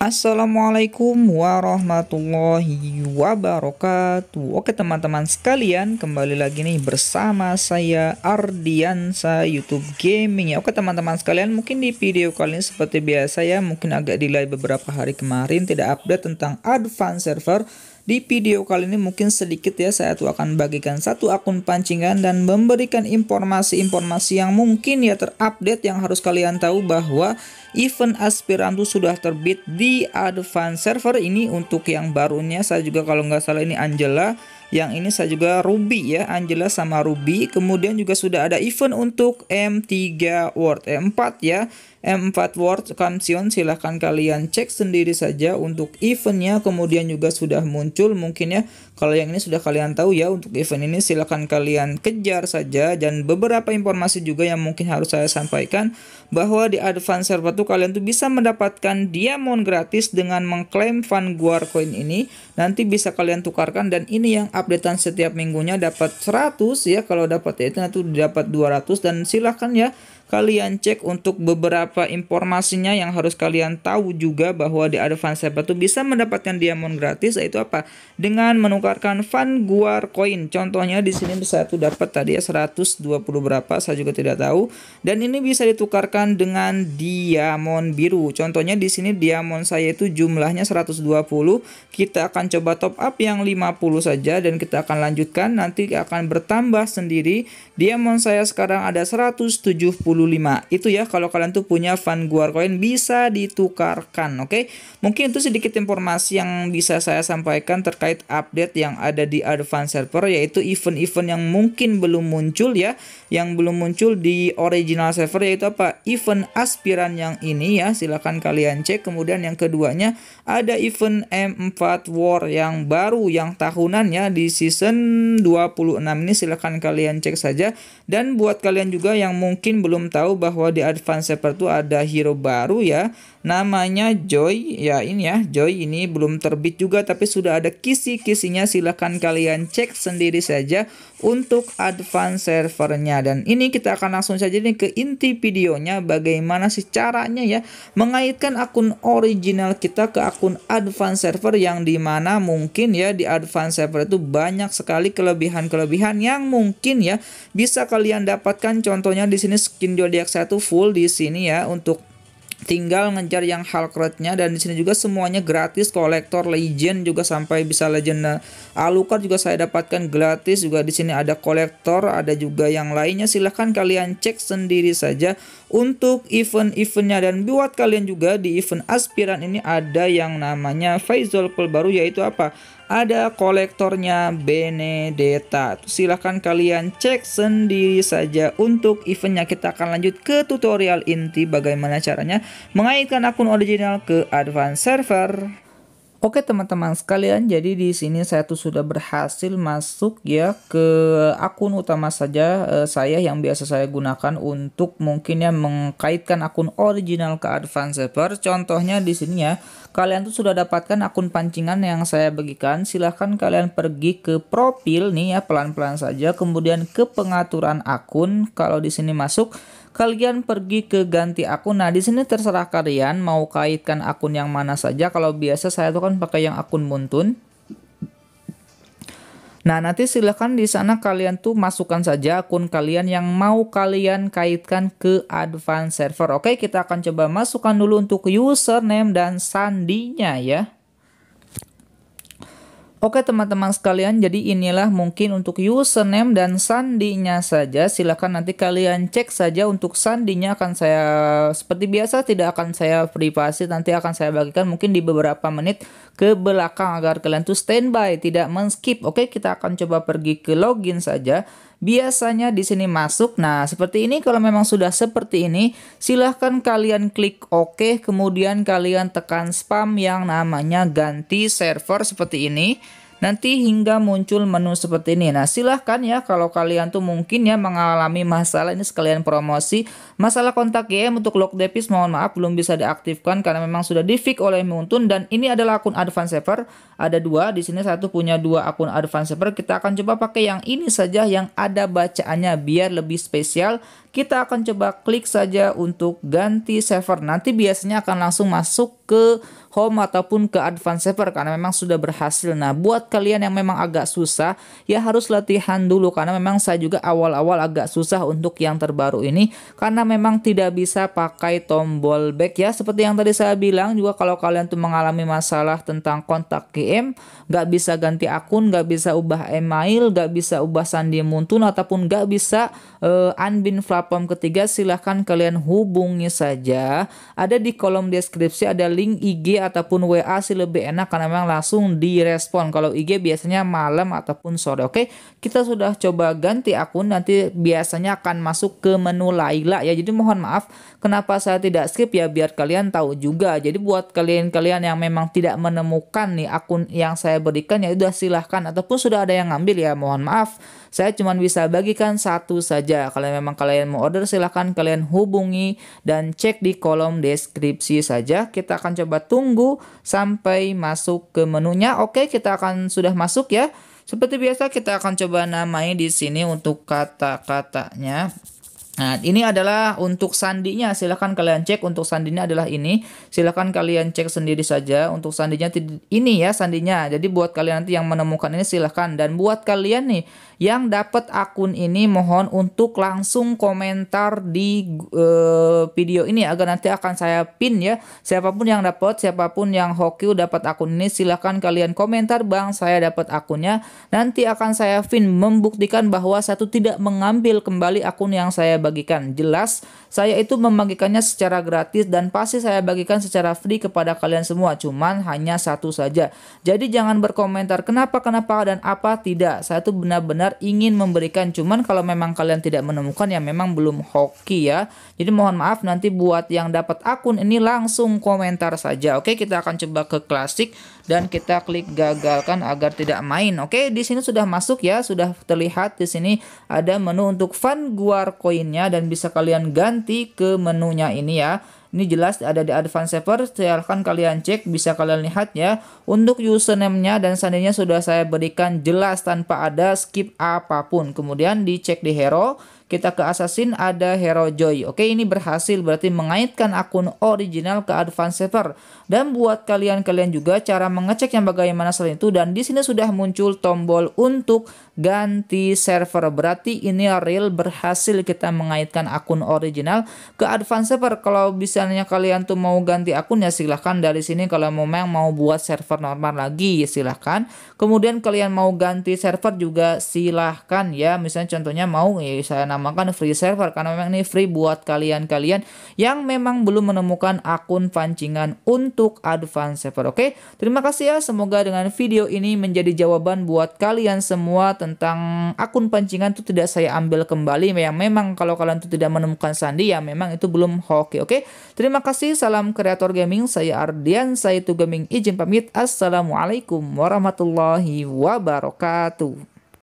Assalamualaikum warahmatullahi wabarakatuh Oke teman-teman sekalian kembali lagi nih bersama saya Ardiansa YouTube Gaming ya Oke teman-teman sekalian mungkin di video kali ini seperti biasa ya Mungkin agak delay beberapa hari kemarin tidak update tentang advance server di video kali ini mungkin sedikit ya saya tuh akan bagikan satu akun pancingan dan memberikan informasi-informasi yang mungkin ya terupdate yang harus kalian tahu bahwa event aspirantu sudah terbit di advance server ini untuk yang barunya saya juga kalau nggak salah ini Angela yang ini saya juga Ruby ya, Angela sama Ruby. Kemudian juga sudah ada event untuk M3 World, M4 ya. M4 World Campion silahkan kalian cek sendiri saja untuk eventnya kemudian juga sudah muncul mungkin ya kalau yang ini sudah kalian tahu ya untuk event ini silahkan kalian kejar saja dan beberapa informasi juga yang mungkin harus saya sampaikan bahwa di advance server tuh kalian tuh bisa mendapatkan diamond gratis dengan mengklaim Vanguard coin ini nanti bisa kalian tukarkan dan ini yang updatean setiap minggunya dapat 100 ya kalau dapat itu nanti dapat 200 dan silahkan ya kalian cek untuk beberapa informasinya yang harus kalian tahu juga bahwa di Advance apa itu bisa mendapatkan diamond gratis yaitu apa? Dengan menukarkan Van Guar Coin. Contohnya di sini saya tuh dapat tadi ya 120 berapa saya juga tidak tahu dan ini bisa ditukarkan dengan diamond biru. Contohnya di sini diamond saya itu jumlahnya 120. Kita akan coba top up yang 50 saja dan kita akan lanjutkan nanti akan bertambah sendiri. Diamond saya sekarang ada 170 itu ya kalau kalian tuh punya Vanguard Coin bisa ditukarkan, oke? Okay? Mungkin itu sedikit informasi yang bisa saya sampaikan terkait update yang ada di Advance Server yaitu event-event yang mungkin belum muncul ya, yang belum muncul di original server yaitu apa? Event aspiran yang ini ya, silahkan kalian cek. Kemudian yang keduanya ada event M4 War yang baru yang tahunan ya di season 26 ini silahkan kalian cek saja dan buat kalian juga yang mungkin belum tahu bahwa di Advance Saver itu ada hero baru ya namanya Joy ya ini ya Joy ini belum terbit juga tapi sudah ada kisi-kisinya silahkan kalian cek sendiri saja untuk advance servernya dan ini kita akan langsung saja nih ke inti videonya bagaimana sih caranya ya mengaitkan akun original kita ke akun advance server yang dimana mungkin ya di advance server itu banyak sekali kelebihan-kelebihan yang mungkin ya bisa kalian dapatkan contohnya di sini skin zodiak satu full di sini ya untuk tinggal ngejar yang hal crate-nya dan di sini juga semuanya gratis kolektor legend juga sampai bisa legend Alucard juga saya dapatkan gratis juga di sini ada kolektor ada juga yang lainnya silahkan kalian cek sendiri saja untuk event-eventnya dan buat kalian juga di event aspiran ini ada yang namanya Faisal Pel baru yaitu apa ada kolektornya Benedetta. Silahkan kalian cek sendiri saja untuk eventnya. Kita akan lanjut ke tutorial inti bagaimana caranya mengaitkan akun original ke advance server. Oke teman-teman sekalian, jadi di sini saya tuh sudah berhasil masuk ya ke akun utama saja e, saya yang biasa saya gunakan untuk mungkin ya mengkaitkan akun original ke Advance server. Contohnya di sini ya, kalian tuh sudah dapatkan akun pancingan yang saya bagikan. Silahkan kalian pergi ke profil nih ya pelan-pelan saja, kemudian ke pengaturan akun. Kalau di sini masuk, kalian pergi ke ganti akun. Nah, di sini terserah kalian mau kaitkan akun yang mana saja. Kalau biasa saya tuh kan pakai yang akun Muntun. Nah, nanti silahkan di sana kalian tuh masukkan saja akun kalian yang mau kalian kaitkan ke advance server. Oke, kita akan coba masukkan dulu untuk username dan sandinya ya. Oke teman-teman sekalian, jadi inilah mungkin untuk username dan sandinya saja. Silahkan nanti kalian cek saja untuk sandinya akan saya seperti biasa tidak akan saya privasi. Nanti akan saya bagikan mungkin di beberapa menit ke belakang agar kalian tuh standby, tidak men-skip. Oke, kita akan coba pergi ke login saja biasanya di sini masuk. Nah, seperti ini kalau memang sudah seperti ini, silahkan kalian klik OK, kemudian kalian tekan spam yang namanya ganti server seperti ini nanti hingga muncul menu seperti ini. Nah, silahkan ya kalau kalian tuh mungkin ya mengalami masalah ini sekalian promosi. Masalah kontak ya untuk Log Depis mohon maaf belum bisa diaktifkan karena memang sudah di fix oleh Muntun dan ini adalah akun advance server. Ada dua di sini satu punya dua akun advance server. Kita akan coba pakai yang ini saja yang ada bacaannya biar lebih spesial kita akan coba klik saja untuk ganti server. Nanti biasanya akan langsung masuk ke home ataupun ke advanced server karena memang sudah berhasil. Nah, buat kalian yang memang agak susah, ya harus latihan dulu karena memang saya juga awal-awal agak susah untuk yang terbaru ini karena memang tidak bisa pakai tombol back ya. Seperti yang tadi saya bilang juga kalau kalian tuh mengalami masalah tentang kontak GM, nggak bisa ganti akun, nggak bisa ubah email, nggak bisa ubah sandi muntun ataupun nggak bisa uh, eh, unbin flower platform ketiga silahkan kalian hubungi saja. Ada di kolom deskripsi ada link IG ataupun WA sih lebih enak karena memang langsung direspon. Kalau IG biasanya malam ataupun sore. Oke, kita sudah coba ganti akun nanti biasanya akan masuk ke menu Laila ya. Jadi mohon maaf kenapa saya tidak skip ya biar kalian tahu juga. Jadi buat kalian-kalian yang memang tidak menemukan nih akun yang saya berikan ya sudah silahkan ataupun sudah ada yang ngambil ya mohon maaf. Saya cuma bisa bagikan satu saja. Kalau memang kalian kalian mau order silahkan kalian hubungi dan cek di kolom deskripsi saja. Kita akan coba tunggu sampai masuk ke menunya. Oke, kita akan sudah masuk ya. Seperti biasa kita akan coba namai di sini untuk kata-katanya. Nah, ini adalah untuk sandinya. Silahkan kalian cek untuk sandinya adalah ini. Silahkan kalian cek sendiri saja untuk sandinya ini ya sandinya. Jadi buat kalian nanti yang menemukan ini silahkan. Dan buat kalian nih yang dapat akun ini mohon untuk langsung komentar di uh, video ini agar nanti akan saya pin ya. Siapapun yang dapat, siapapun yang hoki dapat akun ini silahkan kalian komentar bang saya dapat akunnya. Nanti akan saya pin membuktikan bahwa satu tidak mengambil kembali akun yang saya bagikan jelas saya itu membagikannya secara gratis dan pasti saya bagikan secara free kepada kalian semua, cuman hanya satu saja. Jadi jangan berkomentar kenapa, kenapa, dan apa tidak. Saya itu benar-benar ingin memberikan, cuman kalau memang kalian tidak menemukan ya memang belum hoki ya. Jadi mohon maaf nanti buat yang dapat akun ini langsung komentar saja. Oke, kita akan coba ke klasik dan kita klik gagalkan agar tidak main. Oke, di sini sudah masuk ya, sudah terlihat di sini ada menu untuk Vanguard koinnya dan bisa kalian ganti ganti ke menunya ini ya. Ini jelas ada di advance server, silahkan kalian cek, bisa kalian lihat ya. Untuk username-nya dan sandinya sudah saya berikan jelas tanpa ada skip apapun. Kemudian dicek di hero, kita ke Assassin ada Hero Joy. Oke, ini berhasil berarti mengaitkan akun original ke advanced server. Dan buat kalian-kalian juga cara mengeceknya bagaimana selain itu dan di sini sudah muncul tombol untuk ganti server. Berarti ini real berhasil kita mengaitkan akun original ke advanced server. Kalau misalnya kalian tuh mau ganti akunnya silahkan dari sini kalau mau mau buat server normal lagi ya silahkan. Kemudian kalian mau ganti server juga silahkan ya. Misalnya contohnya mau ya saya utamakan free server karena memang ini free buat kalian-kalian yang memang belum menemukan akun pancingan untuk advance server. Oke, terima kasih ya. Semoga dengan video ini menjadi jawaban buat kalian semua tentang akun pancingan itu tidak saya ambil kembali. Yang memang kalau kalian itu tidak menemukan sandi ya memang itu belum hoki. Oke, terima kasih. Salam kreator gaming. Saya Ardian. Saya itu gaming. Izin pamit. Assalamualaikum warahmatullahi wabarakatuh.